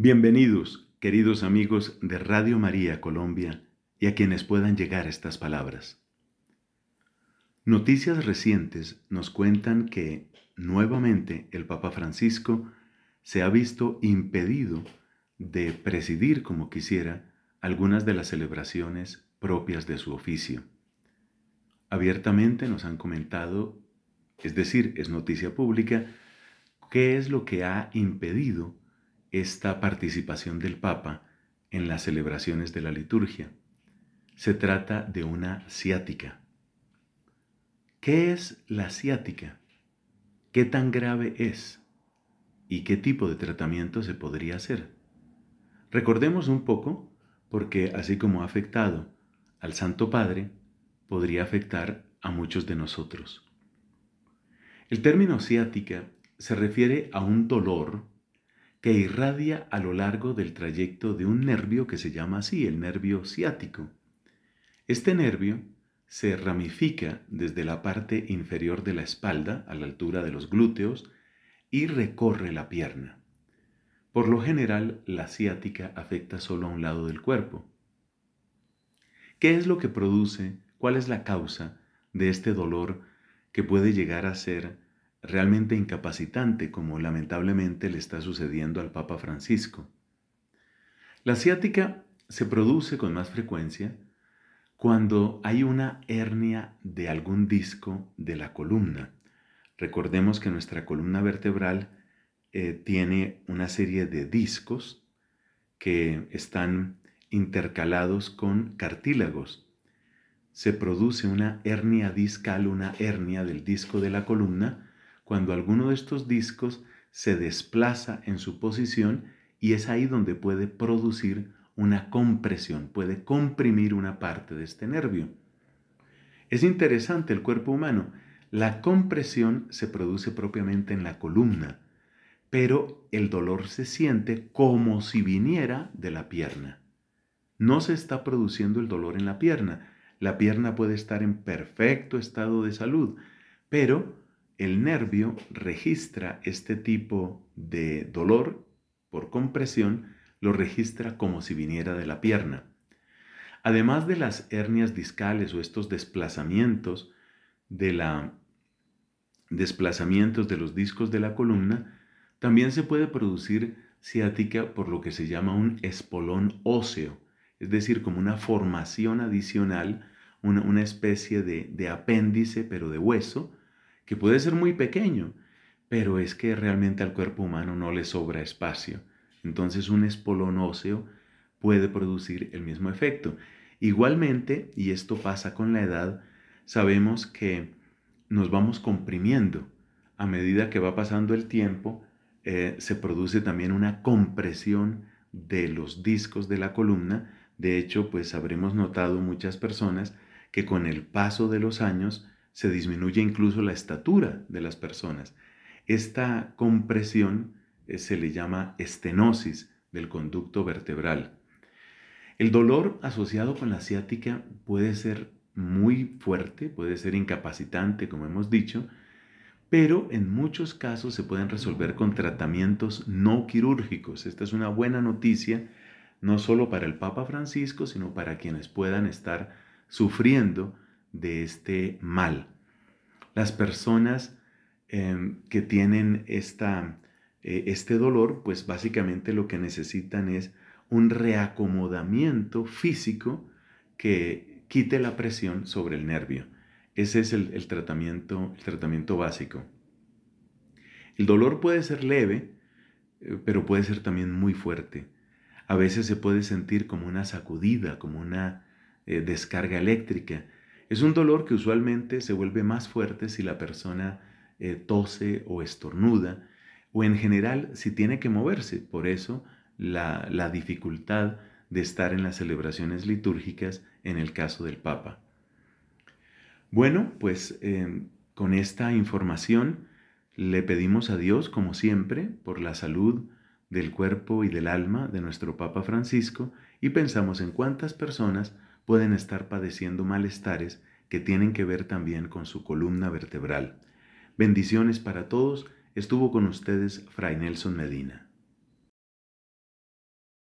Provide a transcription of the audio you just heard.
Bienvenidos, queridos amigos de Radio María Colombia y a quienes puedan llegar estas palabras. Noticias recientes nos cuentan que nuevamente el Papa Francisco se ha visto impedido de presidir como quisiera algunas de las celebraciones propias de su oficio. Abiertamente nos han comentado, es decir, es noticia pública, qué es lo que ha impedido esta participación del Papa en las celebraciones de la liturgia. Se trata de una ciática. ¿Qué es la ciática? ¿Qué tan grave es? ¿Y qué tipo de tratamiento se podría hacer? Recordemos un poco, porque así como ha afectado al Santo Padre, podría afectar a muchos de nosotros. El término ciática se refiere a un dolor que irradia a lo largo del trayecto de un nervio que se llama así, el nervio ciático. Este nervio se ramifica desde la parte inferior de la espalda, a la altura de los glúteos, y recorre la pierna. Por lo general, la ciática afecta solo a un lado del cuerpo. ¿Qué es lo que produce, cuál es la causa de este dolor que puede llegar a ser realmente incapacitante como lamentablemente le está sucediendo al Papa Francisco. La ciática se produce con más frecuencia cuando hay una hernia de algún disco de la columna. Recordemos que nuestra columna vertebral eh, tiene una serie de discos que están intercalados con cartílagos. Se produce una hernia discal, una hernia del disco de la columna, cuando alguno de estos discos se desplaza en su posición y es ahí donde puede producir una compresión, puede comprimir una parte de este nervio. Es interesante el cuerpo humano. La compresión se produce propiamente en la columna, pero el dolor se siente como si viniera de la pierna. No se está produciendo el dolor en la pierna. La pierna puede estar en perfecto estado de salud, pero el nervio registra este tipo de dolor por compresión, lo registra como si viniera de la pierna. Además de las hernias discales o estos desplazamientos de la desplazamientos de los discos de la columna, también se puede producir ciática por lo que se llama un espolón óseo, es decir, como una formación adicional, una, especie de apéndice pero de hueso, que puede ser muy pequeño, pero es que realmente al cuerpo humano no le sobra espacio. Entonces un espolón óseo puede producir el mismo efecto. Igualmente, y esto pasa con la edad, sabemos que nos vamos comprimiendo. A medida que va pasando el tiempo, eh, se produce también una compresión de los discos de la columna. De hecho, pues habremos notado muchas personas que con el paso de los años se disminuye incluso la estatura de las personas. Esta compresión eh, se le llama estenosis del conducto vertebral. El dolor asociado con la ciática puede ser muy fuerte, puede ser incapacitante, como hemos dicho, pero en muchos casos se pueden resolver con tratamientos no quirúrgicos. Esta es una buena noticia, no solo para el Papa Francisco, sino para quienes puedan estar sufriendo de este mal. Las personas em, que tienen eh, este dolor, pues básicamente lo que necesitan es un reacomodamiento físico que quite la presión sobre el nervio. Ese es el, el tratamiento, básico. El dolor puede ser leve, eh, pero puede ser también muy fuerte. A veces se puede sentir como una sacudida, como una eh, descarga eléctrica es un dolor que usualmente se vuelve más fuerte si la persona eh, tose o estornuda o en general si tiene que moverse. Por eso la, dificultad de estar en las celebraciones litúrgicas en el caso del Papa. Bueno, pues em, con esta información le pedimos a Dios, como siempre, por la salud del cuerpo y del alma de nuestro Papa Francisco y pensamos en cuántas personas pueden estar padeciendo malestares que tienen que ver también con su columna vertebral. Bendiciones para todos. Estuvo con ustedes Fray Nelson Medina.